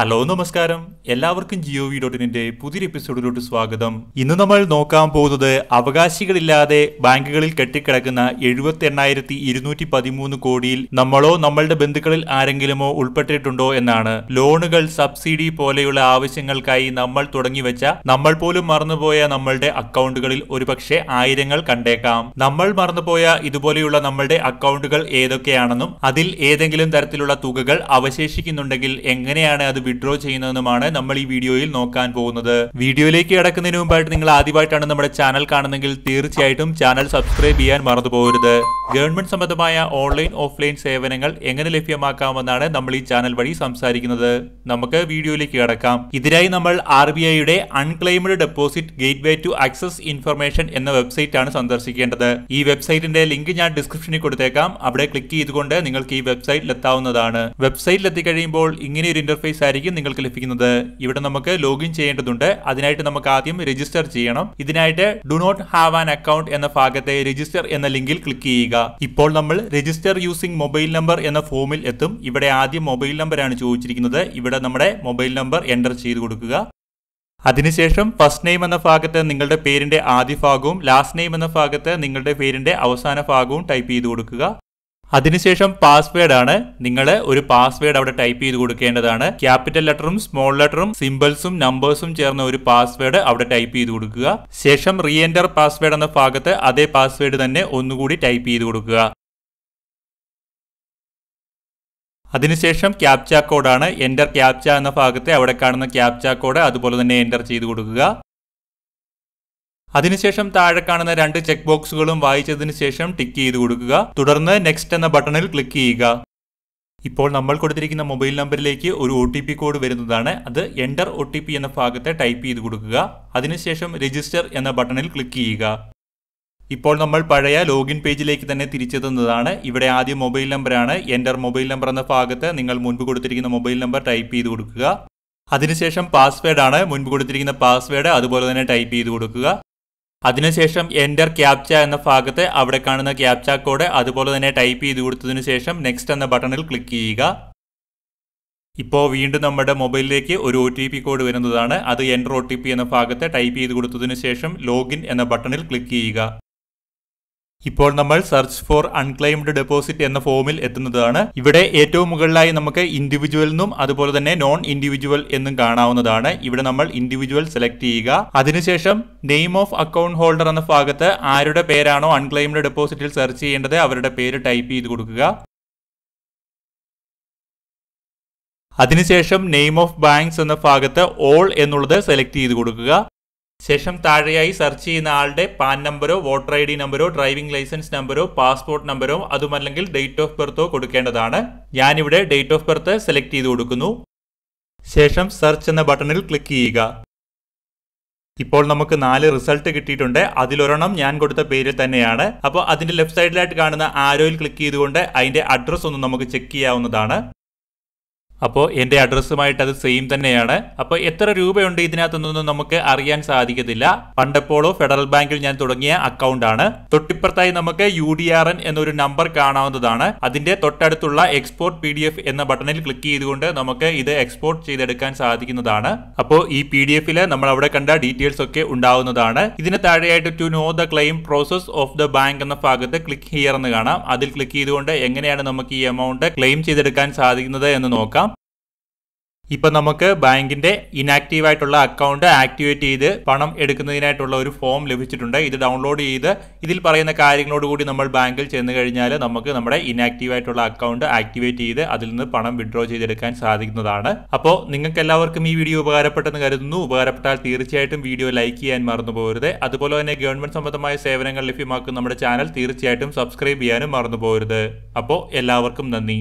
hello നമസ്കാരം എല്ലാവർക്കും Jio V ഡോട്ടിനിന്റെ പുതിയൊരു എപ്പിസോഡിലോട്ട് സ്വാഗതം ഇന്ന് നമ്മൾ നോക്കാൻ പോകുന്നത് അവകാശികളില്ലാതെ ബാങ്കുകളിൽ കെട്ടിക്കിടക്കുന്ന എഴുപത്തി എണ്ണായിരത്തി ഇരുന്നൂറ്റി പതിമൂന്ന് കോടിയിൽ നമ്മളോ നമ്മളുടെ ബന്ധുക്കളിൽ ആരെങ്കിലുമോ ഉൾപ്പെട്ടിട്ടുണ്ടോ എന്നാണ് ലോണുകൾ സബ്സിഡി പോലെയുള്ള ആവശ്യങ്ങൾക്കായി നമ്മൾ തുടങ്ങി വെച്ച നമ്മൾ പോലും മറന്നുപോയ നമ്മളുടെ അക്കൗണ്ടുകളിൽ ഒരുപക്ഷെ ആയിരങ്ങൾ കണ്ടേക്കാം നമ്മൾ മറന്നുപോയ ഇതുപോലെയുള്ള നമ്മളുടെ അക്കൗണ്ടുകൾ ഏതൊക്കെയാണെന്നും അതിൽ ഏതെങ്കിലും തരത്തിലുള്ള തുകകൾ അവശേഷിക്കുന്നുണ്ടെങ്കിൽ എങ്ങനെയാണ് അത് വിഡ്രോ ചെയ്യുന്നതെന്നുമാണ് നമ്മൾ ഈ വീഡിയോയിൽ നോക്കാൻ പോകുന്നത് വീഡിയോയിലേക്ക് കിടക്കുന്നതിന് മുമ്പായിട്ട് നിങ്ങൾ ആദ്യമായിട്ടാണ് നമ്മുടെ ചാനൽ കാണുന്നെങ്കിൽ തീർച്ചയായിട്ടും ചാനൽ സബ്സ്ക്രൈബ് ചെയ്യാൻ മറന്നു പോകരുത് ഗവൺമെന്റ് സംബന്ധമായ ഓൺലൈൻ ഓഫ്ലൈൻ സേവനങ്ങൾ എങ്ങനെ ലഭ്യമാക്കാമെന്നാണ് നമ്മൾ ഈ ചാനൽ വഴി സംസാരിക്കുന്നത് നമുക്ക് വീഡിയോയിലേക്ക് കിടക്കാം ഇതിനായി നമ്മൾ ആർ ബി ഐയുടെ unclaimed deposit gateway to access information എന്ന വെബ്സൈറ്റ് ആണ് സന്ദർശിക്കേണ്ടത് ഈ വെബ്സൈറ്റിന്റെ ലിങ്ക് ഞാൻ ഡിസ്ക്രിപ്ഷനിൽ കൊടുത്തേക്കാം അവിടെ ക്ലിക്ക് ചെയ്തുകൊണ്ട് നിങ്ങൾക്ക് ഈ വെബ്സൈറ്റിൽ എത്താവുന്നതാണ് വെബ്സൈറ്റിൽ എത്തിക്കഴിയുമ്പോൾ ഇങ്ങനെ ഒരു ഇന്റർഫേസ് ആയിരിക്കും ആയിരിക്കും നിങ്ങൾക്ക് ലഭിക്കുന്നത് ഇവിടെ നമുക്ക് ലോഗിൻ ചെയ്യേണ്ടതുണ്ട് അതിനായിട്ട് നമുക്ക് ആദ്യം രജിസ്റ്റർ ചെയ്യണം ഇതിനായിട്ട് do not have an account എന്ന ഭാഗത്തെ രജിസ്റ്റർ എന്ന ലിങ്കിൽ ക്ലിക്ക് ചെയ്യുക ഇപ്പോൾ നമ്മൾ രജിസ്റ്റർ യൂസിംഗ് മൊബൈൽ നമ്പർ എന്ന ഫോമിൽ എത്തും ഇവിടെ ആദ്യം മൊബൈൽ നമ്പറാണ് ചോദിച്ചിരിക്കുന്നത് ഇവിടെ നമ്മുടെ മൊബൈൽ നമ്പർ എൻ്റർ ചെയ്ത് കൊടുക്കുക അതിനുശേഷം ഫസ്റ്റ് നെയിം എന്ന ഭാഗത്ത് നിങ്ങളുടെ പേരിന്റെ ആദ്യ ഭാഗവും ലാസ്റ്റ് നെയിം എന്ന ഭാഗത്ത് നിങ്ങളുടെ പേരിന്റെ അവസാന ഭാഗവും ടൈപ്പ് ചെയ്ത് കൊടുക്കുക അതിനുശേഷം പാസ്വേഡ് ആണ് നിങ്ങൾ ഒരു പാസ്വേഡ് അവിടെ ടൈപ്പ് ചെയ്ത് കൊടുക്കേണ്ടതാണ് ക്യാപിറ്റൽ ലെറ്ററും സ്മോൾ ലെറ്ററും സിമ്പിൾസും നമ്പേഴ്സും ചേർന്ന ഒരു പാസ്വേഡ് അവിടെ ടൈപ്പ് ചെയ്ത് കൊടുക്കുക ശേഷം റീ എൻ്റർ പാസ്വേഡ് എന്ന ഭാഗത്ത് അതേ പാസ്വേഡ് തന്നെ ഒന്നുകൂടി ടൈപ്പ് ചെയ്ത് കൊടുക്കുക അതിനുശേഷം ക്യാപ്ച കോഡാണ് എൻ്റർ ക്യാപ്ച എന്ന ഭാഗത്തെ അവിടെ കാണുന്ന ക്യാപ്ച കോഡ് അതുപോലെ തന്നെ എൻ്റർ ചെയ്ത് കൊടുക്കുക അതിനുശേഷം താഴെ കാണുന്ന രണ്ട് ചെക്ക് ബോക്സുകളും വായിച്ചതിന് ശേഷം ടിക്ക് ചെയ്ത് കൊടുക്കുക തുടർന്ന് നെക്സ്റ്റ് എന്ന ബട്ടണിൽ ക്ലിക്ക് ചെയ്യുക ഇപ്പോൾ നമ്മൾ കൊടുത്തിരിക്കുന്ന മൊബൈൽ നമ്പറിലേക്ക് ഒരു ഒ കോഡ് വരുന്നതാണ് അത് എൻ്റർ ഒ എന്ന ഭാഗത്തെ ടൈപ്പ് ചെയ്ത് കൊടുക്കുക അതിനുശേഷം രജിസ്റ്റർ എന്ന ബട്ടണിൽ ക്ലിക്ക് ചെയ്യുക ഇപ്പോൾ നമ്മൾ പഴയ ലോഗിൻ പേജിലേക്ക് തന്നെ തിരിച്ചെത്തുന്നതാണ് ഇവിടെ ആദ്യം മൊബൈൽ നമ്പറാണ് എൻ്റർ മൊബൈൽ നമ്പർ എന്ന ഭാഗത്ത് നിങ്ങൾ മുൻപ് കൊടുത്തിരിക്കുന്ന മൊബൈൽ നമ്പർ ടൈപ്പ് ചെയ്ത് കൊടുക്കുക അതിനുശേഷം പാസ്വേഡാണ് മുൻപ് കൊടുത്തിരിക്കുന്ന പാസ്വേഡ് അതുപോലെ തന്നെ ടൈപ്പ് ചെയ്ത് കൊടുക്കുക അതിനുശേഷം എൻ്റർ ക്യാപ്ച എന്ന ഭാഗത്ത് അവിടെ കാണുന്ന ക്യാപ്ച കോഡ് അതുപോലെ തന്നെ ടൈപ്പ് ചെയ്ത് കൊടുത്തതിനു ശേഷം നെക്സ്റ്റ് എന്ന ബട്ടണിൽ ക്ലിക്ക് ചെയ്യുക ഇപ്പോൾ വീണ്ടും നമ്മുടെ മൊബൈലിലേക്ക് ഒരു ഒ ടി പി കോഡ് വരുന്നതാണ് അത് എൻ്റർ ഒ ടി പി എന്ന ഭാഗത്ത് ടൈപ്പ് ചെയ്ത് കൊടുത്തതിനു ശേഷം ലോഗിൻ എന്ന ബട്ടണിൽ ക്ലിക്ക് ചെയ്യുക ഇപ്പോൾ നമ്മൾ സെർച്ച് ഫോർ അൺക്ലെയിംഡ് ഡെപ്പോസിറ്റ് എന്ന ഫോമിൽ എത്തുന്നതാണ് ഇവിടെ ഏറ്റവും മുകളിലായി നമുക്ക് ഇൻഡിവിജ്വൽ എന്നും അതുപോലെ തന്നെ നോൺ ഇൻഡിവിജ്വൽ എന്നും കാണാവുന്നതാണ് ഇവിടെ നമ്മൾ ഇൻഡിവിജ്വൽ സെലക്ട് ചെയ്യുക അതിനുശേഷം നെയിം ഓഫ് അക്കൗണ്ട് ഹോൾഡർ എന്ന ഭാഗത്ത് ആരുടെ പേരാണോ അൺക്ലെയിംഡ് ഡെപ്പോസിറ്റിൽ സെർച്ച് ചെയ്യേണ്ടത് അവരുടെ പേര് ടൈപ്പ് ചെയ്ത് കൊടുക്കുക അതിനുശേഷം നെയിം ഓഫ് ബാങ്ക്സ് എന്ന ഭാഗത്ത് ഓൾ എന്നുള്ളത് സെലക്ട് ചെയ്ത് കൊടുക്കുക ശേഷം താഴെയായി സെർച്ച് ചെയ്യുന്ന ആളുടെ പാൻ നമ്പറോ വോട്ടർ ഐ ഡി നമ്പറോ ഡ്രൈവിംഗ് ലൈസൻസ് നമ്പറോ പാസ്പോർട്ട് നമ്പറോ അതുമല്ലെങ്കിൽ ഡേറ്റ് ഓഫ് ബർത്തോ കൊടുക്കേണ്ടതാണ് ഞാനിവിടെ ഡേറ്റ് ഓഫ് ബർത്ത് സെലക്ട് ചെയ്ത് കൊടുക്കുന്നു ശേഷം സെർച്ച് എന്ന ബട്ടണിൽ ക്ലിക്ക് ചെയ്യുക ഇപ്പോൾ നമുക്ക് നാല് റിസൾട്ട് കിട്ടിയിട്ടുണ്ട് അതിലൊരെണ്ണം ഞാൻ കൊടുത്ത പേരിൽ തന്നെയാണ് അപ്പോൾ അതിൻ്റെ ലെഫ്റ്റ് സൈഡിലായിട്ട് കാണുന്ന ആരോയിൽ ക്ലിക്ക് ചെയ്തുകൊണ്ട് അതിൻ്റെ അഡ്രസ്സ് ഒന്ന് നമുക്ക് ചെക്ക് ചെയ്യാവുന്നതാണ് അപ്പോൾ എൻ്റെ അഡ്രസ്സുമായിട്ട് അത് സെയിം തന്നെയാണ് അപ്പോൾ എത്ര രൂപയുണ്ട് ഇതിനകത്തൊന്നും നമുക്ക് അറിയാൻ സാധിക്കത്തില്ല പണ്ടപ്പോളോ ഫെഡറൽ ബാങ്കിൽ ഞാൻ തുടങ്ങിയ അക്കൗണ്ട് ആണ് തൊട്ടിപ്പുറത്തായി നമുക്ക് യു ഡി ആർ എൻ എന്നൊരു നമ്പർ കാണാവുന്നതാണ് അതിൻ്റെ തൊട്ടടുത്തുള്ള എക്സ്പോർട്ട് പി ഡി എഫ് എന്ന ബട്ടണിൽ ക്ലിക്ക് ചെയ്തുകൊണ്ട് നമുക്ക് ഇത് എക്സ്പോർട്ട് ചെയ്തെടുക്കാൻ സാധിക്കുന്നതാണ് അപ്പോൾ ഈ പി ഡി എഫിൽ നമ്മൾ അവിടെ കണ്ട ഡീറ്റെയിൽസ് ഒക്കെ ഉണ്ടാവുന്നതാണ് ഇതിന് താഴെയായിട്ട് to know the claim process of the bank എന്ന ഭാഗത്ത് ക്ലിക്ക് ഹിയർ എന്ന് കാണാം അതിൽ ക്ലിക്ക് ചെയ്തുകൊണ്ട് എങ്ങനെയാണ് നമുക്ക് ഈ എമൗണ്ട് ക്ലെയിം ചെയ്തെടുക്കാൻ സാധിക്കുന്നത് എന്ന് നോക്കാം ഇപ്പൊ നമുക്ക് ബാങ്കിന്റെ ഇനാക്റ്റീവ് ആയിട്ടുള്ള അക്കൗണ്ട് ആക്ടിവേറ്റ് ചെയ്ത് പണം എടുക്കുന്നതിനായിട്ടുള്ള ഒരു ഫോം ലഭിച്ചിട്ടുണ്ട് ഇത് ഡൗൺലോഡ് ചെയ്ത് ഇതിൽ പറയുന്ന കാര്യങ്ങളോട് കൂടി നമ്മൾ ബാങ്കിൽ ചെന്ന് കഴിഞ്ഞാൽ നമുക്ക് നമ്മുടെ ഇനാക്റ്റീവ് ആയിട്ടുള്ള അക്കൗണ്ട് ആക്ടിവേറ്റ് ചെയ്ത് അതിൽ നിന്ന് പണം വിഡ്രോ ചെയ്തെടുക്കാൻ സാധിക്കുന്നതാണ് അപ്പോൾ നിങ്ങൾക്ക് എല്ലാവർക്കും ഈ വീഡിയോ ഉപകാരപ്പെട്ടെന്ന് കരുതുന്നു ഉപകാരപ്പെട്ടാൽ തീർച്ചയായിട്ടും വീഡിയോ ലൈക്ക് ചെയ്യാൻ മറന്നു പോകരുത് അതുപോലെ തന്നെ ഗവൺമെന്റ് സംബന്ധമായ സേവനങ്ങൾ ലഭ്യമാക്കുന്ന നമ്മുടെ ചാനൽ തീർച്ചയായിട്ടും സബ്സ്ക്രൈബ് ചെയ്യാനും മറന്നു പോകരുത് അപ്പോൾ എല്ലാവർക്കും നന്ദി